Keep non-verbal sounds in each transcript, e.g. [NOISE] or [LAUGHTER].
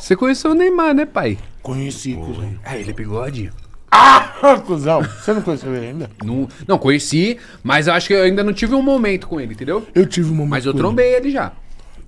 Você conheceu o Neymar, né, pai? Conheci, cuzão. Ah, ele é bigode? Ah, [LAUGHS] cuzão. Você não conheceu ele ainda? Não, não, conheci, mas acho que eu ainda não tive um momento com ele, entendeu? Eu tive um momento Mas eu trombei ele, ele já.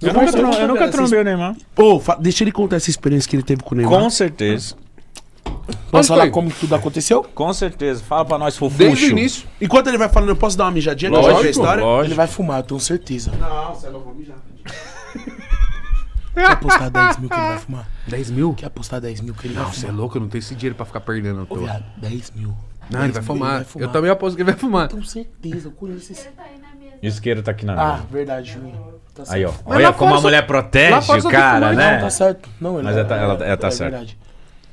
Eu, eu, nunca, eu nunca trombei o Neymar. Pô, deixa ele contar essa experiência que ele teve com o Neymar. Com certeza. Posso falar como tudo aconteceu? Com certeza. Fala pra nós, fofuxo. Desde o início. Enquanto ele vai falando, eu posso dar uma mijadinha? Lógico, que eu já a história? Lógico. Ele vai fumar, eu tenho certeza. Não, você não vai mijar. Quer apostar 10 mil que ele vai [LAUGHS] fumar? 10 mil? Quer apostar 10 mil que ele não, vai fumar? Não, você é louco, eu não tenho esse dinheiro pra ficar perdendo. Ô, viado, 10 mil. Não, 10 ele, vai mil, ele vai fumar. Eu também aposto que ele vai fumar. Com certeza, eu conheço esse. Tá o isqueiro tá aqui na ah, mesa. Ah, verdade, Juninho. Tá aí, ó. Mas Olha como fora, a mulher protege o cara, né? Não, tá certo. Não, ele Mas é tá- ela, ela, ela, é ela tá é certa. Verdade.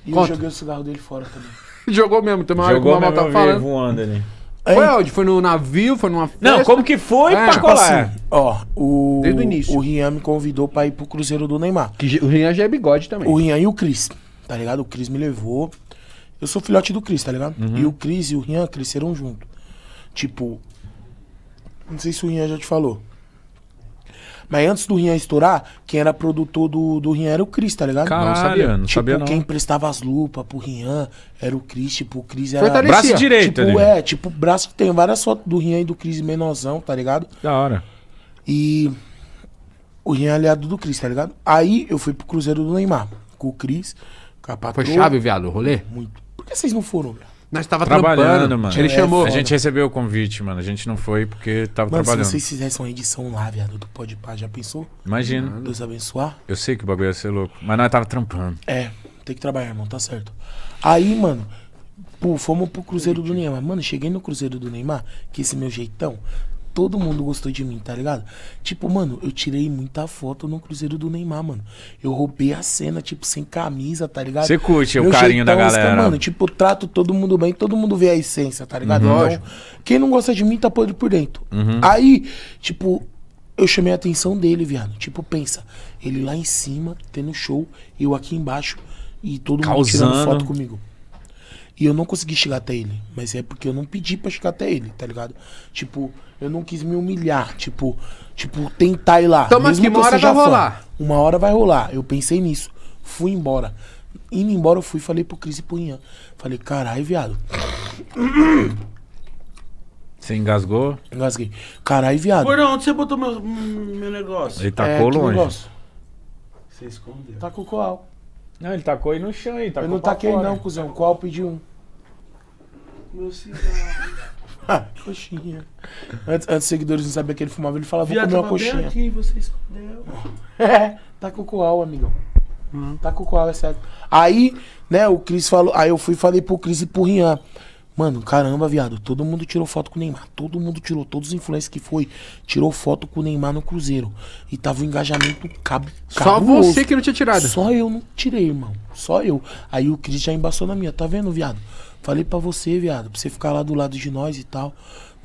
E Conta. eu joguei o cigarro dele fora também. [LAUGHS] Jogou mesmo, tem uma Jogou hora que o Mamal tá falando. Voando ali. Foi onde? Foi no navio? Foi numa festa? Não, como que foi é, pra colar? Tipo assim, ó, o, Desde o início. O Rian me convidou pra ir pro Cruzeiro do Neymar. Que, o Rian já é bigode também. O Rian e o Cris, tá ligado? O Cris me levou. Eu sou filhote do Cris, tá ligado? Uhum. E o Cris e o Rian cresceram junto. Tipo, não sei se o Rian já te falou. Mas antes do Rian estourar, quem era produtor do, do Rian era o Cris, tá ligado? Caralho, não sabia, não tipo, sabia não. quem prestava as lupas pro Rian era o Cris, tipo, o Cris era... Fortalecia. Braço direito, tipo, né? É, tipo, braço que tem várias fotos do Rian e do Cris menorzão, tá ligado? Da hora. E o Rian é aliado do Cris, tá ligado? Aí eu fui pro Cruzeiro do Neymar, com o Cris, com a patroa. Foi chave, viado, o rolê? Muito. Por que vocês não foram, viado? Nós tava trabalhando, trampando. mano. Ele é, chamou. A gente recebeu o convite, mano. A gente não foi porque tava mano, trabalhando. se vocês fizessem uma edição lá, viado, do Pode Pá, já pensou? Imagina. Deus abençoar. Eu sei que o bagulho ia ser louco, mas nós tava trampando. É, tem que trabalhar, irmão, tá certo. Aí, mano, pô, fomos pro Cruzeiro do Neymar. Mano, cheguei no Cruzeiro do Neymar, que esse meu jeitão, todo mundo gostou de mim, tá ligado? Tipo, mano, eu tirei muita foto no Cruzeiro do Neymar, mano. Eu roubei a cena, tipo, sem camisa, tá ligado? Você curte Meu o carinho da galera. Mano, tipo, trato todo mundo bem, todo mundo vê a essência, tá ligado? Uhum. Então, quem não gosta de mim tá podre por dentro. Uhum. Aí, tipo, eu chamei a atenção dele, viado. Tipo, pensa, ele lá em cima, tendo show, eu aqui embaixo e todo Causando. mundo tirando foto comigo. E eu não consegui chegar até ele. Mas é porque eu não pedi pra chegar até ele, tá ligado? Tipo, eu não quis me humilhar. Tipo, tipo tentar ir lá. Então, mas que uma hora vai rolar. Uma hora vai rolar. Eu pensei nisso. Fui embora. Indo embora, eu fui falei pro Cris e pro Ian. Falei, caralho, viado. Você engasgou? Engasguei. Caralho, viado. Gordão, onde você botou meu, meu negócio? Ele é, tacou é, longe. Negócio? Você escondeu. Tacou qual? Não, ele tacou aí no chão aí. eu não taquei, não, cuzão. Qual pediu um? Meu cigarro. [LAUGHS] coxinha. Antes, antes os seguidores não sabiam que ele fumava, ele falava, vou Viado, comer uma tá coxinha. aqui, você escondeu. [LAUGHS] é, tá com coal, amigão. Hum. Tá com coal, é certo. Aí, né, o Cris falou, aí eu fui e falei pro Cris e pro Rian. Mano, caramba, viado, todo mundo tirou foto com o Neymar. Todo mundo tirou, todos os influencers que foi, tirou foto com o Neymar no Cruzeiro. E tava o um engajamento cabo. Só você que não tinha tirado. Só eu não tirei, irmão. Só eu. Aí o Cris já embaçou na minha, tá vendo, viado? Falei pra você, viado, pra você ficar lá do lado de nós e tal.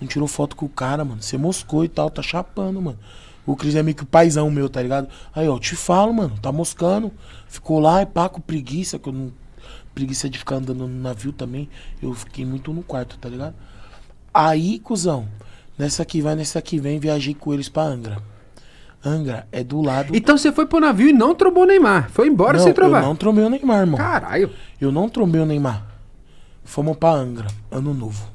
Não tirou foto com o cara, mano. Você moscou e tal, tá chapando, mano. O Cris é meio que o paizão meu, tá ligado? Aí, ó, eu te falo, mano, tá moscando. Ficou lá e é pá com preguiça, que eu não. Preguiça de ficar andando no navio também. Eu fiquei muito no quarto, tá ligado? Aí, cuzão, nessa que vai, nessa que vem, viajei com eles pra Angra. Angra é do lado. Então você foi pro navio e não trombou o Neymar. Foi embora não, sem trombar. Eu não trombei o Neymar, mano. Caralho. Eu não trombei o Neymar. Fomos pra Angra, ano novo.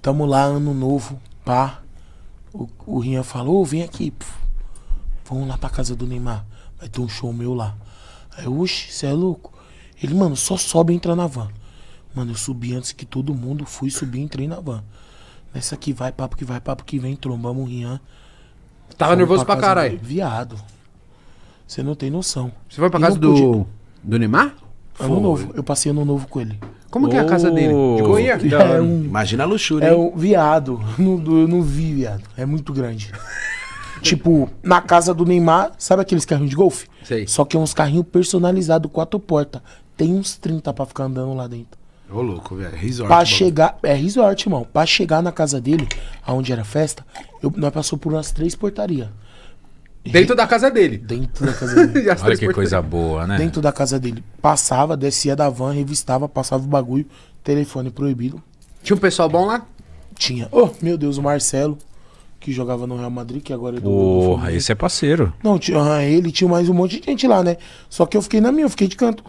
Tamo lá, ano novo, pá. O, o Rian falou, vem aqui. Pô. Vamos lá pra casa do Neymar. Vai ter um show meu lá. Aí, oxe, você é louco? Ele, mano, só sobe e entra na van. Mano, eu subi antes que todo mundo, fui, subi e entrei na van. Nessa que vai, papo que vai, papo que vem, trombamos o Rian. Tava Fomos nervoso pra, pra caralho. Viado. Você não tem noção. Você foi pra e casa do. Podia... Do Neymar? Ano novo. Eu passei ano novo com ele. Como oh, que é a casa dele? De Goiânia? É um, Imagina a luxúria. É um viado. [LAUGHS] eu não vi, viado. É muito grande. [LAUGHS] tipo, na casa do Neymar, sabe aqueles carrinhos de golfe? Sei. Só que é uns carrinhos personalizados, quatro portas. Tem uns 30 pra ficar andando lá dentro. Ô, louco, velho. Resort. Pra chegar. É resort, irmão. Pra chegar na casa dele, aonde era festa, eu, nós passou por umas três portarias. Dentro da casa dele. Dentro da casa dele. [LAUGHS] Olha que coisa boa, né? Dentro da casa dele. Passava, descia da van, revistava, passava o bagulho, telefone proibido. Tinha um pessoal bom lá? Tinha. Oh, meu Deus, o Marcelo, que jogava no Real Madrid, que agora é do. Porra, esse é parceiro. Não, tinha, ele tinha mais um monte de gente lá, né? Só que eu fiquei na minha, eu fiquei de canto.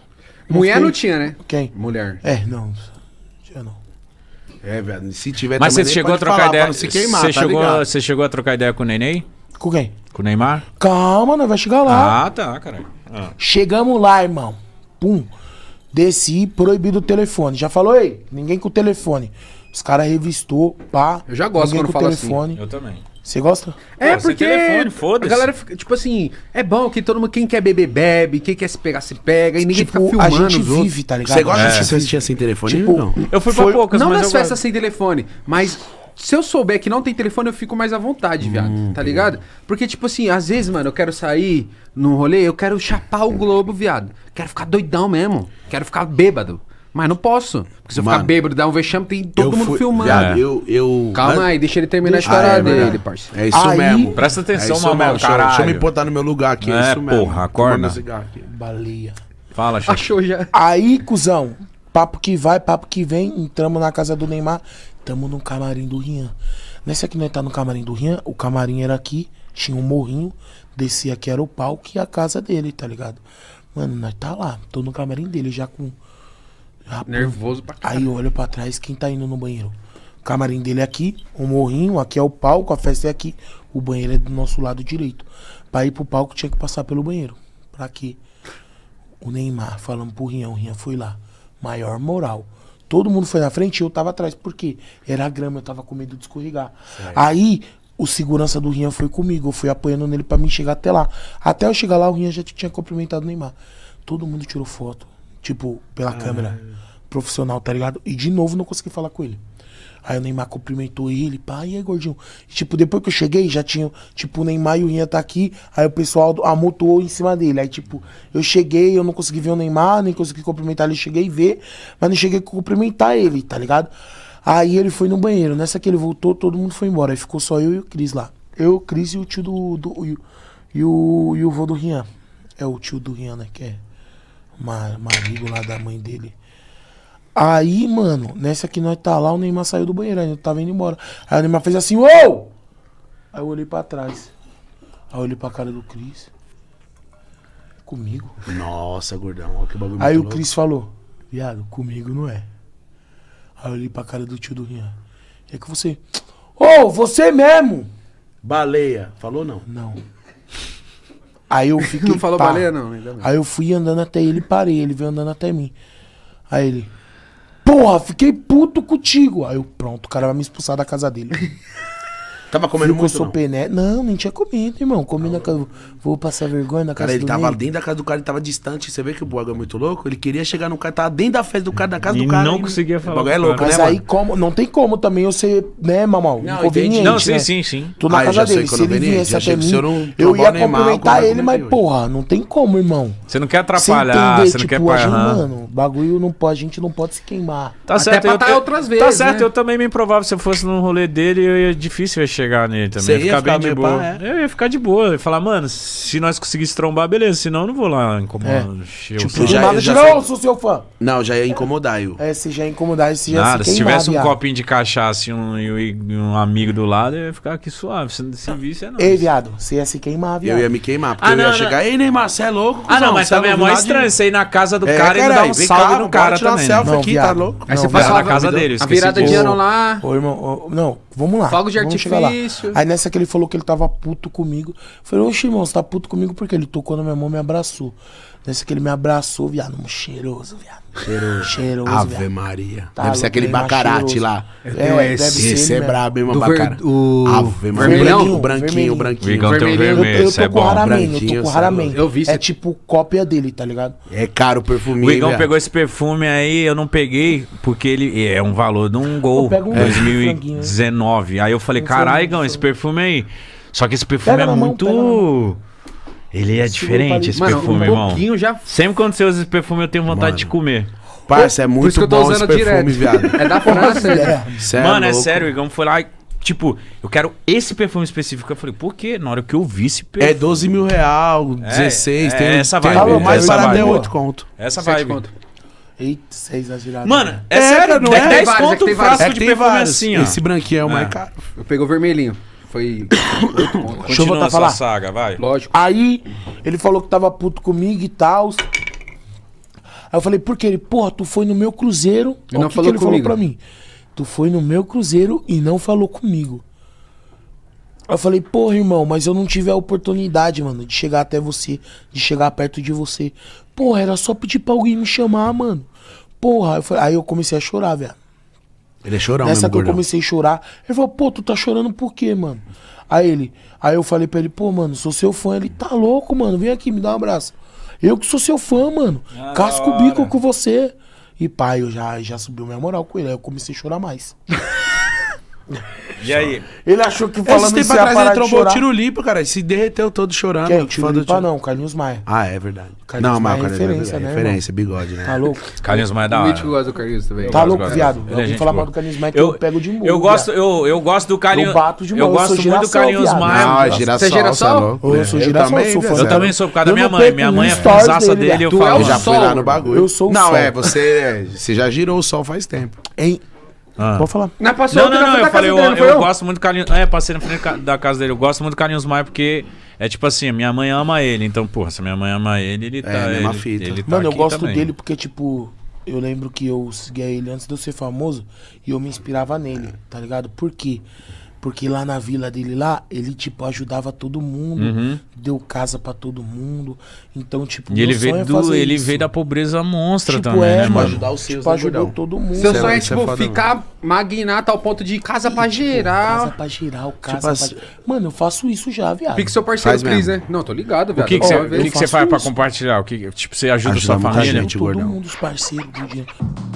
Mulher fiquei... não tinha, né? Quem? Mulher. É, não. Tinha não. É, velho. Se tiver Mas você chegou a trocar ideia. Você tá chegou, você chegou a trocar ideia com o Neném? Com quem? Com o Neymar? Calma, nós vai chegar lá. Ah, tá, cara. Ah. Chegamos lá, irmão. Pum. Desci, proibido o telefone. Já falou, ei, ninguém com o telefone. Os caras revistou, pá. Eu já gosto ninguém quando fala assim. telefone. assim. Eu também. Você gosta? É, Pô, porque. Telefone, foda -se. a galera fica, tipo assim, é bom que todo mundo, quem quer beber, bebe, quem quer se pegar, se pega, e ninguém tipo, fica filmando. A gente vive, tá ligado? Você gosta é. de assistir sem telefone? Tipo, não. Eu fui pra foi, poucas, Não mas nas festas sem telefone, mas se eu souber que não tem telefone, eu fico mais à vontade, viado. Hum, tá, tá ligado? Porque, tipo assim, às vezes, mano, eu quero sair num rolê, eu quero chapar o globo, viado. Quero ficar doidão mesmo. Quero ficar bêbado. Mas não posso. Porque se eu ficar bêbado, dar um vexame, tem todo mundo fui- filmando. viado, é. eu, eu- Calma mas- aí, deixa ele terminar a história Ah, é dele, parceiro. É isso Aí- mesmo. Presta atenção, é isso mesmo. Deixa, eu- caralho. deixa eu me botar no meu lugar aqui. É, É, isso mesmo. porra, acorda. aqui. Baleia. Fala, chefe. Achou já. Aí, cuzão, papo que vai, papo que vem, entramos na casa do Neymar. Tamo no camarim do Rian. Nessa aqui nós tá no camarim do Rian, o camarim era aqui, tinha um morrinho, descia aqui era o palco e a casa dele, tá ligado? Mano, nós tá lá, tô no camarim dele já com. Já Nervoso pra caralho. Aí olha pra trás quem tá indo no banheiro. O camarim dele é aqui, o morrinho, aqui é o palco, a festa é aqui. O banheiro é do nosso lado direito. Pra ir pro palco tinha que passar pelo banheiro. Pra quê? O Neymar falando pro Rian, o Rian foi lá. Maior moral. Todo mundo foi na frente e eu tava atrás. porque Era grama, eu tava com medo de escorregar. Aí o segurança do Rian foi comigo, eu fui apoiando nele para mim chegar até lá. Até eu chegar lá, o Rian já tinha cumprimentado o Neymar. Todo mundo tirou foto, tipo, pela ah. câmera profissional, tá ligado? E de novo não consegui falar com ele. Aí o Neymar cumprimentou ele, pá, e aí, gordinho? E, tipo, depois que eu cheguei, já tinha, tipo, o Neymar e o Rinha tá aqui, aí o pessoal amontoou em cima dele. Aí, tipo, eu cheguei, eu não consegui ver o Neymar, nem consegui cumprimentar ele, cheguei e ver, mas não cheguei a cumprimentar ele, tá ligado? Aí ele foi no banheiro, nessa que ele voltou, todo mundo foi embora, aí ficou só eu e o Cris lá. Eu, o Cris e o tio do... do e, e, o, e o vô do Rian. É o tio do Rian, né, que é marido lá da mãe dele. Aí, mano, nessa que nós tá lá, o Neymar saiu do banheiro, ainda tava indo embora. Aí o Neymar fez assim, ô! Aí eu olhei pra trás. Aí eu olhei pra cara do Cris. Comigo? Nossa, gordão, que bagulho Aí o Cris falou, viado, comigo não é. Aí eu olhei pra cara do tio do Rian. É que você. Ô, oh, você mesmo! Baleia. Falou não? Não. Aí eu [LAUGHS] fiquei. não falou pá. baleia, não, ainda não. Aí eu fui andando até ele parei. Ele veio andando até mim. Aí ele. Porra, fiquei puto contigo. Aí eu, pronto, o cara vai me expulsar da casa dele. [LAUGHS] Tava comendo Viu muito, não? Não, nem tinha comido, irmão. Comi na casa... Vou passar vergonha na casa Cara, ele do tava dentro da casa do cara, ele tava distante. Você vê que o bagulho é muito louco? Ele queria chegar no cara, tava dentro da festa do cara, da casa E do cara. não conseguia falar é O Boga é louco, cara. né, Mas mano? aí, como, não tem como também eu ser, né, mamão? Não, entendi. Né? Não, sim, né? sim, sim. tu na Ah, casa dele. Se ele viesse até mim, eu ia cumprimentar ele, mas, é porra, não tem como, irmão. Você não quer atrapalhar, você não tipo, quer tipo, mano, bagulho não pode, a gente não pode se queimar. Tá certo, eu, tá tá certo, né? eu também me improvável. Se eu fosse num rolê dele, eu ia difícil eu chegar nele também. ia, ia ficar, ficar bem de boa. Pá, é? Eu ia ficar de boa. Eu ia falar, mano, se nós conseguíssemos trombar, beleza. Senão eu não vou lá incomodar. É. Tipo, já, nada já, não, sou seu fã. Não, já ia incomodar eu. É, se já ia incomodar, se já Nada, se, se tivesse um viado. copinho de cachaça e um, e um amigo do lado, eu ia ficar aqui suave. Se, se visse, é não. Ei, viado, você ia se queimar, viado. Eu ia me queimar, porque ah, eu ia não. chegar. Ei, Neymar, você é louco? Ah, não, mas é também é mó estranho você ir na casa do é, cara e dar um salve no cara também. Tá Aí você passa na casa dele. A virada de ano lá. Ô, irmão, não, Vamos lá. Fogo de artifício. Aí nessa que ele falou que ele tava puto comigo. Eu falei, oxe, irmão, você tá puto comigo? Porque ele tocou na minha mão e me abraçou. Parece que ele me abraçou, viado. Um cheiroso, viado. Cheiroso. Cheiroso. Ave viado. Maria. Tá, deve ser aquele é bacarate lá. É, é, esse. Deve ser, esse é brabo, hein, mano. Bacara. O... Ave Maria. Vermelhinho, branquinho, branquinho. branquinho. branquinho. vermelho. Eu, tô é com raramente, eu tô com raramente. É eu vi. É tipo cópia dele, tá ligado? É caro o perfume. O Igão pegou esse perfume aí, eu não peguei, porque ele é um valor de um gol. Um 2019. Né? Aí eu falei, carai Igão, esse perfume aí. Só que esse perfume é muito ele é diferente esse Mano, perfume, um irmão. pouquinho já. Sempre quando você usa esse perfume, eu tenho vontade Mano. de comer. Parça, é muito Por isso que eu tô bom esse usando perfume, direto. viado. É da França. Né? é. Cê é Mano, é louco. sério, o Igão foi lá e, tipo, eu quero esse perfume específico. Eu falei, por quê? Na hora que eu vi esse é perfume. É 12 mil real, 16, é, tem, é essa vibe. Tem, mais essa barato é 8 conto. Essa Sete vibe. Conto. Eita, 6 as viradas. Mano, né? é, é, sério, não é? 10 conto um frasco de perfume assim, ó. Esse branquinho é o mais caro. Eu o vermelhinho. Foi. Continua [COUGHS] Deixa eu voltar essa falar. saga, vai. Lógico. Aí ele falou que tava puto comigo e tal. Aí eu falei, por quê? Ele, porra, tu foi no meu cruzeiro. E não o que falou que ele comigo. falou pra mim? Tu foi no meu cruzeiro e não falou comigo. Aí eu falei, porra, irmão, mas eu não tive a oportunidade, mano, de chegar até você, de chegar perto de você. Porra, era só pedir pra alguém me chamar, mano. Porra, eu falei, aí eu comecei a chorar, velho. Ele é chorão Nessa mesmo, que gordão. eu comecei a chorar, ele falou, pô, tu tá chorando por quê, mano? Aí ele, aí eu falei pra ele, pô, mano, sou seu fã. Ele, tá louco, mano, vem aqui, me dá um abraço. Eu que sou seu fã, mano. Ah, Casco o bico com você. E pai, eu já, já subiu minha moral com ele. Aí eu comecei a chorar mais. [LAUGHS] [LAUGHS] E aí? Ele achou que falando Esse tempo atrás ele trombou o tiro limpo, cara. Se derreteu todo chorando. Quem? Tiro limpo ah, tiro... não, Carlinhos Maia. Ah, é verdade. Carlinhos não, Maia é, é referência, é, né? Referência, bigode, né? Tá louco? Carlinhos Maia é da hora. O Mítico gosta do Carlinhos também. Tá louco, é viado. Eu vou é falar mal do Carlinhos Maia que eu, pego de muro. Eu gosto, eu, eu gosto do Carlinhos... Eu bato de Eu gosto muito do Carlinhos Maia. Ah, girassol. Você é tá girassol? Eu sou girassol, Eu também sou por causa da minha mãe. Minha mãe é fãzaça dele, eu falo. já fui lá no bagulho. Eu sou o Não, é, você já girou o sol faz tempo. Hein? Ah. Pode falar. Não, passou não, não, não, eu falei, eu, dele, eu, eu, gosto muito do Carlinhos. É, passei na frente da casa dele. Eu gosto muito do Carlinhos Maia porque é tipo assim, minha mãe ama ele. Então, porra, se minha mãe ama ele, ele é, tá. É, ele, fita. Ele tá Mano, eu gosto também. dele porque, tipo, eu lembro que eu seguia ele antes de eu ser famoso e eu me inspirava nele, tá ligado? Por quê? Porque porque lá na vila dele lá, ele, tipo, ajudava todo mundo, uhum. deu casa para todo mundo. Então, tipo, e ele veio é do, ele isso. veio da pobreza monstra tipo, também, é, né, mano? ajudar os tipo, seus, tipo, ajudou todo mundo. Seu sonho é, é tipo, é ficar magnata ao ponto de casa para pra Casa pra geral, o casa tipo, pra... Assim... Mano, eu faço isso já, viado. O que, seu parceiro Cris, né? Não, tô ligado, viado. O que que, você, faz pra compartilhar? O que, tipo, você ajuda, ajuda sua família? Gente, todo mundo, os parceiros do dia.